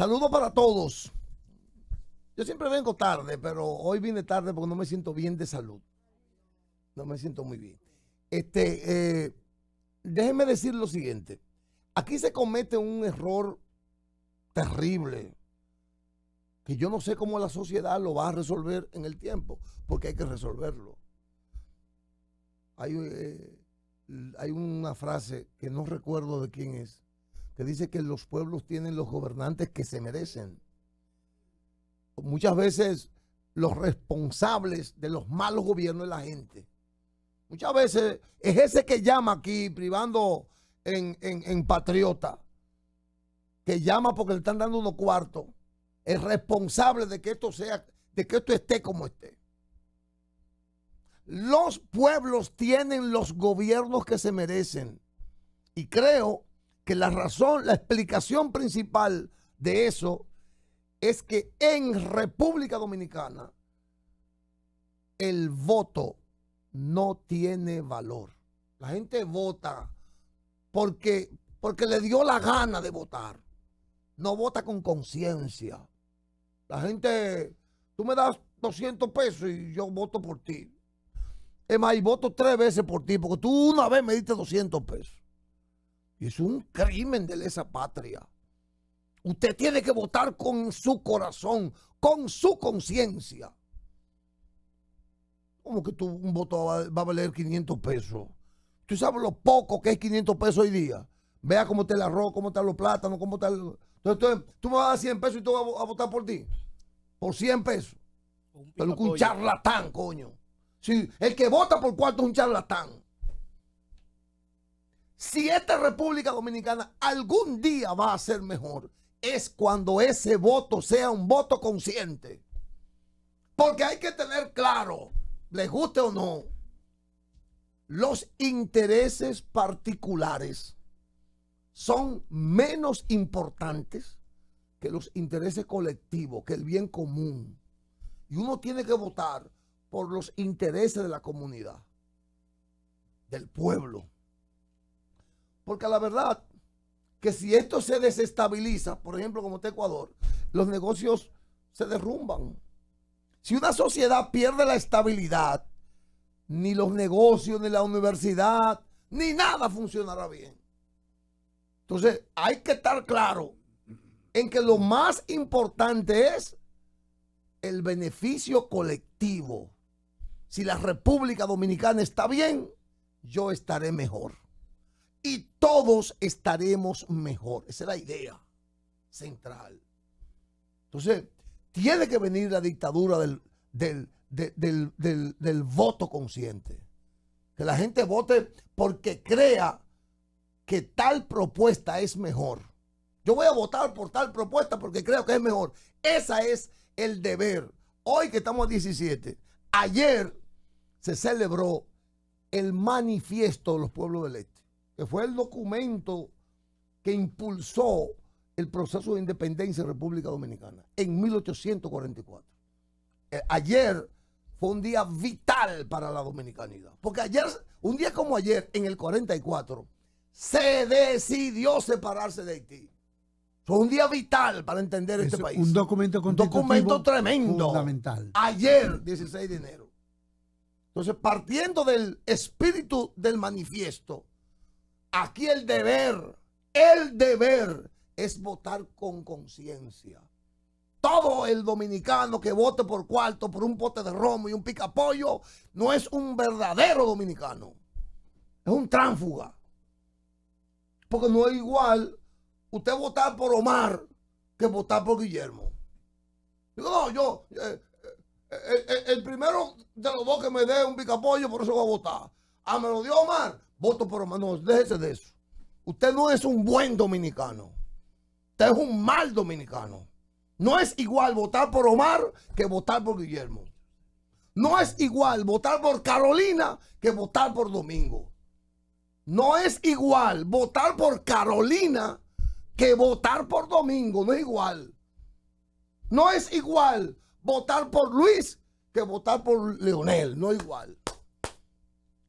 Saludos para todos. Yo siempre vengo tarde, pero hoy vine tarde porque no me siento bien de salud. No me siento muy bien. Este, eh, déjenme decir lo siguiente. Aquí se comete un error terrible que yo no sé cómo la sociedad lo va a resolver en el tiempo, porque hay que resolverlo. hay eh, una frase que no recuerdo de quién es, se dice que los pueblos tienen los gobernantes que se merecen. Muchas veces los responsables de los malos gobiernos es la gente. Muchas veces es ese que llama aquí privando en, patriota, que llama porque le están dando unos cuartos, es responsable de que esto sea, de que esto esté como esté. Los pueblos tienen los gobiernos que se merecen. Y creo la razón, la explicación principal de eso es que en República Dominicana el voto no tiene valor. La gente vota porque, porque le dio la gana de votar. No vota con conciencia. La gente, tú me das 200 pesos y yo voto por ti. Es más, y voto tres veces por ti, porque tú una vez me diste 200 pesos. Es un crimen de lesa patria. Usted tiene que votar con su corazón, con su conciencia. ¿Cómo que tú, un voto va, a valer 500 pesos? ¿Tú sabes lo poco que es 500 pesos hoy día? Vea cómo está el arroz, cómo están los plátanos, cómo está Entonces, tú, me vas a dar 100 pesos y tú vas a, votar por ti. Por 100 pesos. Un, Pero un charlatán, coño. el que vota por cuarto es un charlatán si esta República Dominicana algún día va a ser mejor, es cuando ese voto sea un voto consciente. Porque hay que tener claro, les guste o no, los intereses particulares son menos importantes que los intereses colectivos, que el bien común. Y uno tiene que votar por los intereses de la comunidad, del pueblo. Porque la verdad que si esto se desestabiliza, por ejemplo, como está Ecuador, los negocios se derrumban. Si una sociedad pierde la estabilidad, ni los negocios, ni la universidad, ni nada funcionará bien. Entonces, hay que estar claro en que lo más importante es el beneficio colectivo. Si la República Dominicana está bien, yo estaré mejor y todos estaremos mejor. Esa es la idea central. Entonces, tiene que venir la dictadura del, del, voto consciente. Que la gente vote porque crea que tal propuesta es mejor. Yo voy a votar por tal propuesta porque creo que es mejor. Ese es el deber. Hoy que estamos a 17, ayer se celebró el manifiesto de los pueblos del Este que fue el documento que impulsó el proceso de independencia de República Dominicana en 1844. Eh, ayer fue un día vital para la dominicanidad, porque ayer, un día como ayer, en el 44, se decidió separarse de Haití. Fue un día vital para entender este país. Un documento constitutivo documento tremendo. Fundamental. Ayer, 16 de enero. Entonces, partiendo del espíritu del manifiesto, Aquí el deber, el deber es votar con conciencia. Todo el dominicano que vote por cuarto, por un pote de romo y un picapollo, no es un verdadero dominicano. Es un tránfuga. Porque no es igual usted votar por Omar que votar por Guillermo. Digo, no, yo, eh, eh, el, el, primero de los dos que me dé un picapollo, por eso voy a votar. Ah, me lo dio Omar. Voto por Omar no Déjese de eso. Usted no es un buen dominicano. Usted es un mal dominicano. No es igual votar por Omar que votar por Guillermo. No es igual votar por Carolina que votar por Domingo. No es igual votar por Carolina que votar por Domingo. No es igual. No es igual votar por Luis que votar por Leonel. No es igual.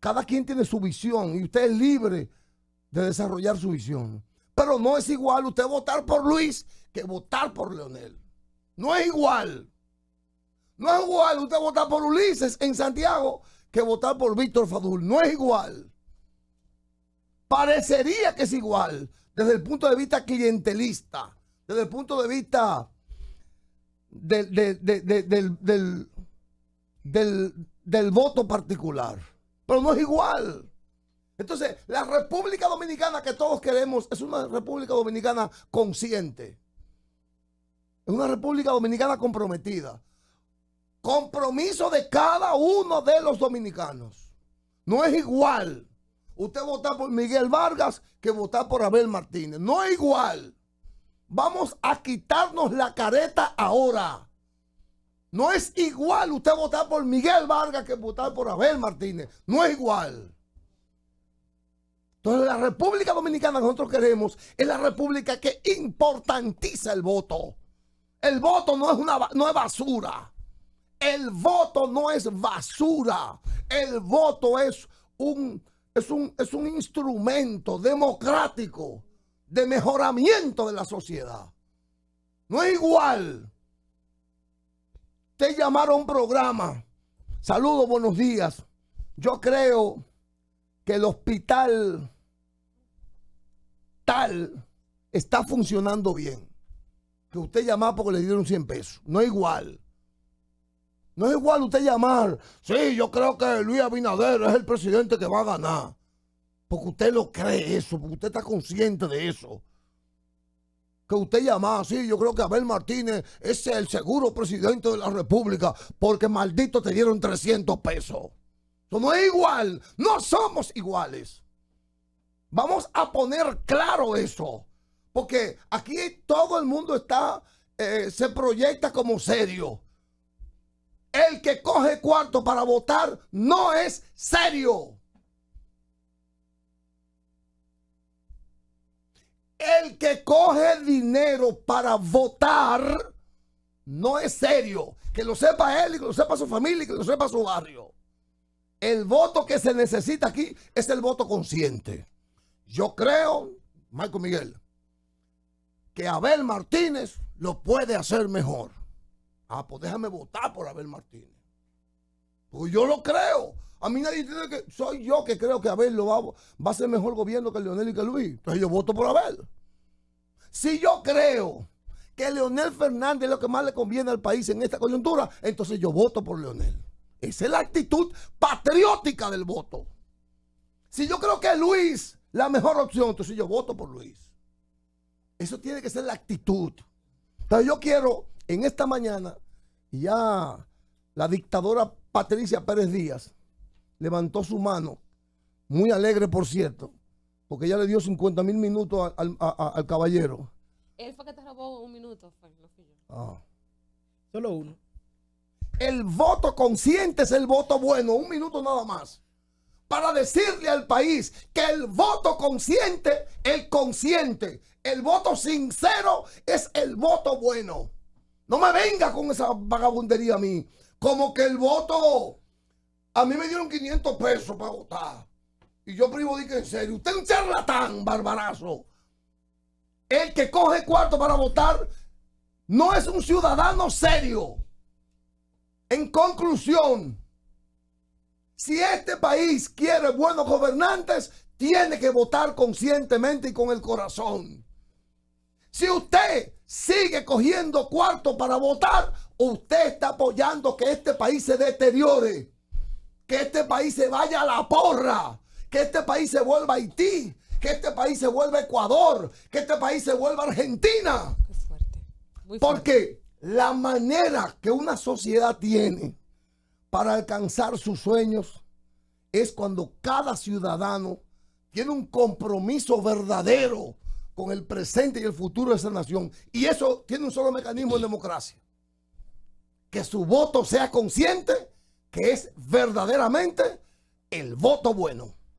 Cada quien tiene su visión y usted es libre de desarrollar su visión. Pero no es igual usted votar por Luis que votar por Leonel. No es igual. No es igual usted votar por Ulises en Santiago que votar por Víctor Fadul. No es igual. Parecería que es igual desde el punto de vista clientelista, desde el punto de vista del, voto particular pero no es igual. Entonces, la República Dominicana que todos queremos es una República Dominicana consciente. Es una República Dominicana comprometida. Compromiso de cada uno de los dominicanos. No es igual usted vota por Miguel Vargas que vota por Abel Martínez. No es igual. Vamos a quitarnos la careta ahora. No es igual usted votar por Miguel Vargas que votar por Abel Martínez. No es igual. Entonces la República Dominicana que nosotros queremos es la república que importantiza el voto. El voto no es, una, basura. El voto no es basura. El voto es un, es un, es un instrumento democrático de mejoramiento de la sociedad. No es igual usted llamaron a un programa, saludos, buenos días, yo creo que el hospital tal está funcionando bien. Que usted llamaba porque le dieron 100 pesos. No es igual. No es igual usted llamar. Sí, yo creo que Luis Abinader es el presidente que va a ganar. Porque usted lo cree eso, porque usted está consciente de eso que usted llama así, yo creo que Abel Martínez es el seguro presidente de la República, porque maldito te dieron 300 pesos. Eso no es igual, no somos iguales. Vamos a poner claro eso, porque aquí todo el mundo está, eh, se proyecta como serio. El que coge cuarto para votar no es serio. El que coge dinero para votar no es serio. Que lo sepa él y que lo sepa su familia y que lo sepa su barrio. El voto que se necesita aquí es el voto consciente. Yo creo, Marco Miguel, que Abel Martínez lo puede hacer mejor. Ah, pues déjame votar por Abel Martínez. Pues yo lo creo. A mí nadie tiene que. Soy yo que creo que Abel lo va, va a ser mejor gobierno que Leonel y que Luis. Entonces yo voto por Abel. Si yo creo que Leonel Fernández es lo que más le conviene al país en esta coyuntura, entonces yo voto por Leonel. Esa es la actitud patriótica del voto. Si yo creo que Luis la mejor opción, entonces yo voto por Luis. Eso tiene que ser la actitud. Entonces yo quiero en esta mañana, ya la dictadora Patricia Pérez Díaz levantó su mano, muy alegre por cierto, porque ella le dio 50 mil minutos al, caballero. Él fue que te robó un minuto, fue, Ah. Solo uno. El voto consciente es el voto bueno, un minuto nada más. Para decirle al país que el voto consciente, el consciente, el voto sincero es el voto bueno. No me venga con esa vagabundería a mí. Como que el voto. A mí me dieron 500 pesos para votar. Y yo dije en serio. Usted es un charlatán, barbarazo. El que coge cuarto para votar no es un ciudadano serio. En conclusión, si este país quiere buenos gobernantes, tiene que votar conscientemente y con el corazón. Si usted sigue cogiendo cuarto para votar, usted está apoyando que este país se deteriore, que este país se vaya a la porra, que este país se vuelva Haití, que este país se vuelva Ecuador, que este país se vuelva Argentina. fuerte. Porque la manera que una sociedad tiene para alcanzar sus sueños es cuando cada ciudadano tiene un compromiso verdadero con el presente y el futuro de esa nación. Y eso tiene un solo mecanismo en democracia. Que su voto sea consciente, que es verdaderamente el voto bueno.